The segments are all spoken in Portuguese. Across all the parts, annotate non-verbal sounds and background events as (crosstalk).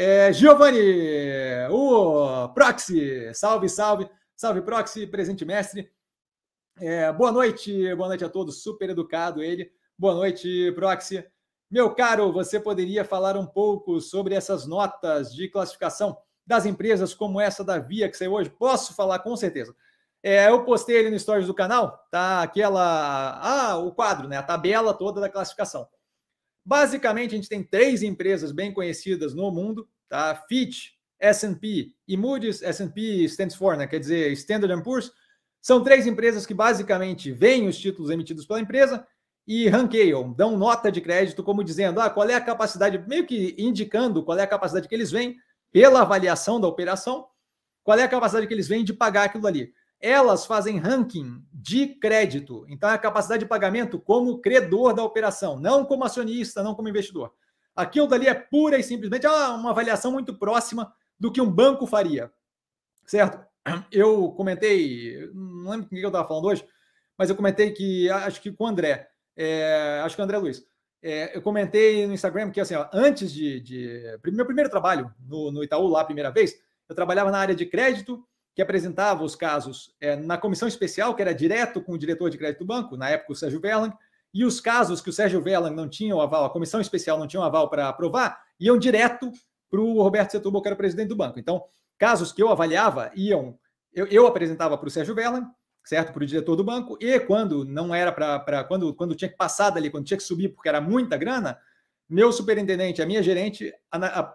É, Giovanni, o Proxy, salve, salve, salve Proxy, presente mestre. É, boa noite, boa noite a todos, super educado ele. Boa noite, Proxy. Meu caro, você poderia falar um pouco sobre essas notas de classificação das empresas como essa da Via que saiu hoje? Posso falar com certeza. É, eu postei ali no stories do canal, tá aquela ah, o quadro, né, a tabela toda da classificação. Basicamente, a gente tem três empresas bem conhecidas no mundo, tá? Fitch, S&P e Moody's. S&P stands for, né? Quer dizer, Standard Poor's. São três empresas que basicamente veem os títulos emitidos pela empresa e ranqueiam, dão nota de crédito como dizendo, ah, qual é a capacidade, meio que indicando qual é a capacidade que eles vêm pela avaliação da operação, qual é a capacidade que eles vêm de pagar aquilo ali elas fazem ranking de crédito. Então, é a capacidade de pagamento como credor da operação, não como acionista, não como investidor. Aquilo dali é pura e simplesmente ah, uma avaliação muito próxima do que um banco faria, certo? Eu comentei, não lembro com quem eu estava falando hoje, mas eu comentei que, acho que com o André, é, acho que é o André Luiz, é, eu comentei no Instagram que, assim, ó, antes de, de, Meu primeiro trabalho no, no Itaú, lá, primeira vez, eu trabalhava na área de crédito que apresentava os casos é, na comissão especial, que era direto com o diretor de crédito do banco, na época o Sérgio Vellan e os casos que o Sérgio Vellan não tinha o aval, a comissão especial não tinha o aval para aprovar, iam direto para o Roberto Setúbal, que era o presidente do banco. Então, casos que eu avaliava iam, eu, eu apresentava para o Sérgio Vellan certo, para o diretor do banco, e quando não era para, quando, quando tinha que passar dali, quando tinha que subir, porque era muita grana, meu superintendente, a minha gerente,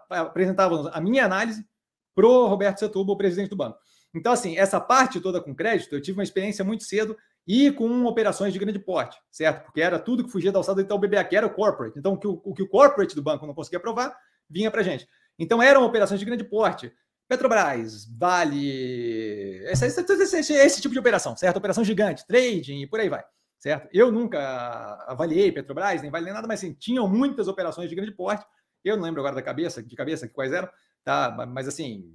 apresentavam a minha análise para o Roberto Setúbal, presidente do banco. Então, assim, essa parte toda com crédito, eu tive uma experiência muito cedo e com operações de grande porte, certo? Porque era tudo que fugia da alçada, então o BBA que era o corporate. Então, o que o, o que o corporate do banco não conseguia aprovar, vinha para gente. Então, eram operações de grande porte. Petrobras, Vale, esse, esse, esse, esse, tipo de operação, certo? Operação gigante, trading e por aí vai, certo? Eu nunca avaliei Petrobras, nem Vale, nem nada, mas assim, tinham muitas operações de grande porte. Eu não lembro agora da cabeça, de cabeça quais eram, tá? Mas assim,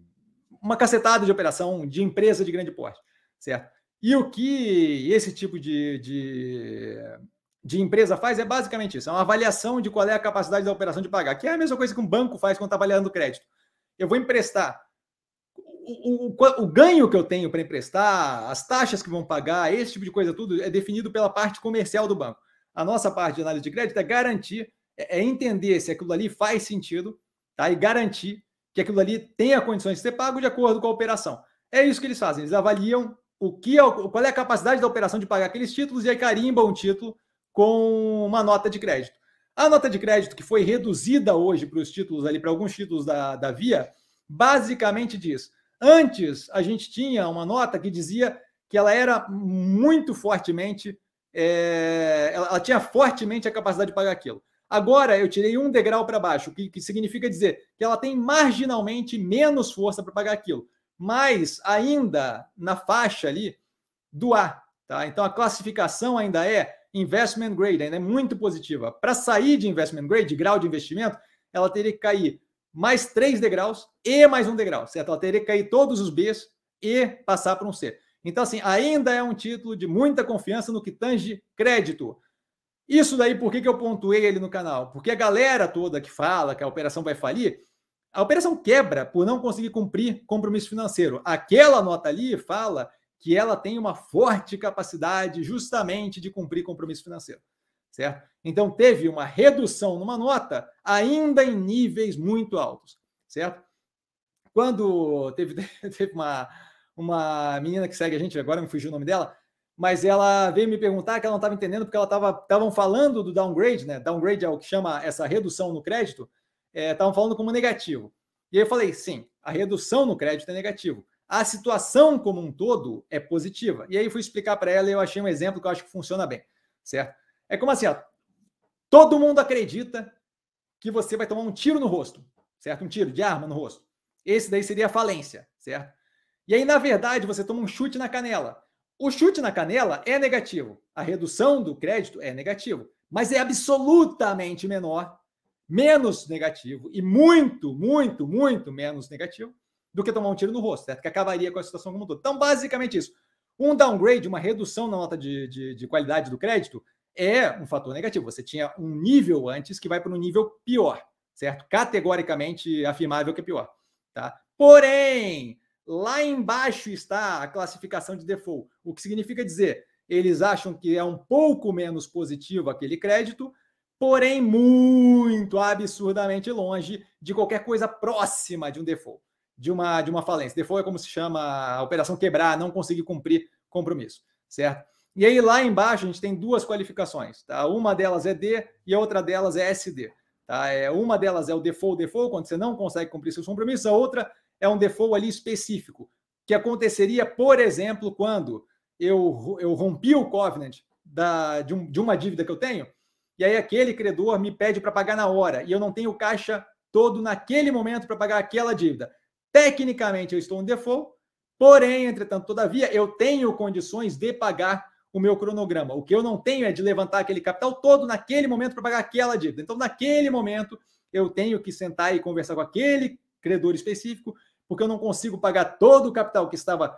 uma cacetada de operação de empresa de grande porte, certo? E o que esse tipo de, de, de, empresa faz é basicamente isso: é uma avaliação de qual é a capacidade da operação de pagar, que é a mesma coisa que um banco faz quando está avaliando crédito. Eu vou emprestar. O, o, o ganho que eu tenho para emprestar, as taxas que vão pagar, esse tipo de coisa, tudo é definido pela parte comercial do banco. A nossa parte de análise de crédito é garantir, é, é entender se aquilo ali faz sentido tá? e garantir que aquilo ali tenha condições de ser pago de acordo com a operação. É isso que eles fazem, eles avaliam o que é, qual é a capacidade da operação de pagar aqueles títulos e aí carimbam um título com uma nota de crédito. A nota de crédito que foi reduzida hoje para os títulos ali, para alguns títulos da, da Via, basicamente diz: antes a gente tinha uma nota que dizia que ela era muito fortemente, é, ela, ela tinha fortemente a capacidade de pagar aquilo. Agora eu tirei um degrau para baixo, o que, que significa dizer que ela tem marginalmente menos força para pagar aquilo, mas ainda na faixa ali do A. Tá? Então a classificação ainda é investment grade, ainda é muito positiva. Para sair de investment grade, de grau de investimento, ela teria que cair mais três degraus e mais um degrau, certo? Ela teria que cair todos os Bs e passar para um C. Então, assim, ainda é um título de muita confiança no que tange crédito. Isso daí, por que, que eu pontuei ele no canal? Porque a galera toda que fala que a operação vai falir, a operação quebra por não conseguir cumprir compromisso financeiro. Aquela nota ali fala que ela tem uma forte capacidade justamente de cumprir compromisso financeiro, certo? Então teve uma redução numa nota ainda em níveis muito altos, certo? Quando teve, (laughs) teve uma, uma menina que segue a gente, agora me fugiu o nome dela, mas ela veio me perguntar que ela não estava entendendo porque ela estava estavam falando do downgrade, né? Downgrade é o que chama essa redução no crédito, estavam é, falando como negativo. E eu falei, sim, a redução no crédito é negativo. A situação como um todo é positiva. E aí fui explicar para ela e eu achei um exemplo que eu acho que funciona bem, certo? É como assim, ó, todo mundo acredita que você vai tomar um tiro no rosto, certo? Um tiro de arma no rosto. Esse daí seria a falência, certo? E aí, na verdade, você toma um chute na canela. O chute na canela é negativo. A redução do crédito é negativo. Mas é absolutamente menor, menos negativo e muito, muito, muito menos negativo do que tomar um tiro no rosto, certo? Que acabaria com a situação como um todo. Então, basicamente isso. Um downgrade, uma redução na nota de, de, de qualidade do crédito é um fator negativo. Você tinha um nível antes que vai para um nível pior, certo? Categoricamente afirmável que é pior, tá? Porém, Lá embaixo está a classificação de default, o que significa dizer eles acham que é um pouco menos positivo aquele crédito, porém muito absurdamente longe de qualquer coisa próxima de um default, de uma, de uma falência. Default é como se chama a operação quebrar, não conseguir cumprir compromisso, certo? E aí lá embaixo a gente tem duas qualificações, tá? Uma delas é D e a outra delas é SD, tá? É, uma delas é o default default, quando você não consegue cumprir seus compromissos, a outra é um default ali específico, que aconteceria, por exemplo, quando eu, eu rompi o covenant da, de, um, de uma dívida que eu tenho, e aí aquele credor me pede para pagar na hora, e eu não tenho caixa todo naquele momento para pagar aquela dívida. Tecnicamente eu estou em default, porém, entretanto, todavia, eu tenho condições de pagar o meu cronograma. O que eu não tenho é de levantar aquele capital todo naquele momento para pagar aquela dívida. Então, naquele momento, eu tenho que sentar e conversar com aquele credor específico porque eu não consigo pagar todo o capital que estava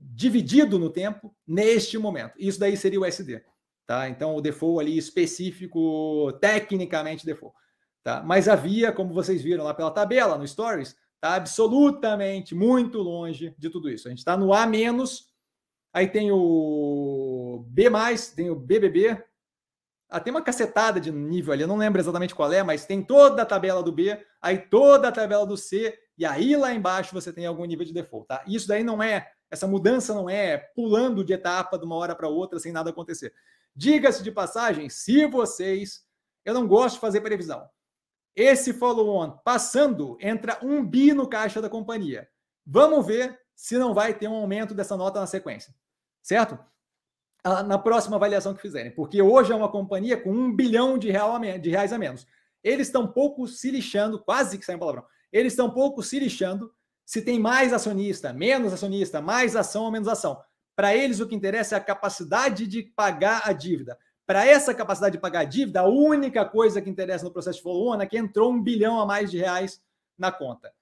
dividido no tempo neste momento. Isso daí seria o SD. Tá? Então, o default ali específico, tecnicamente default. Tá? Mas havia, como vocês viram lá pela tabela, no Stories, tá absolutamente muito longe de tudo isso. A gente está no A-, aí tem o B+, tem o BBB, até ah, uma cacetada de nível ali, eu não lembro exatamente qual é, mas tem toda a tabela do B, aí toda a tabela do C e aí lá embaixo você tem algum nível de default, tá? Isso daí não é, essa mudança não é pulando de etapa de uma hora para outra sem nada acontecer. Diga-se de passagem, se vocês, eu não gosto de fazer previsão. Esse follow-on passando, entra um bi no caixa da companhia. Vamos ver se não vai ter um aumento dessa nota na sequência, certo? Ah, na próxima avaliação que fizerem, porque hoje é uma companhia com um bilhão de, real a de reais a menos. Eles estão pouco se lixando, quase que sai um palavrão eles estão pouco se lixando se tem mais acionista, menos acionista, mais ação ou menos ação. Para eles, o que interessa é a capacidade de pagar a dívida. Para essa capacidade de pagar a dívida, a única coisa que interessa no processo de follow é que entrou um bilhão a mais de reais na conta.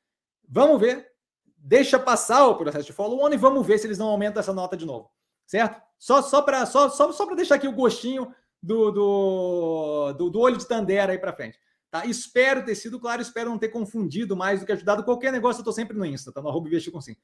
Vamos ver. Deixa passar o processo de follow-on e vamos ver se eles não aumentam essa nota de novo. Certo? Só, só para só, só, só deixar aqui o gostinho do, do, do, do olho de Tandera aí para frente. Tá? Espero ter sido claro, espero não ter confundido mais do que ajudado. Qualquer negócio, eu estou sempre no Insta, tá? No arroba investir com sim.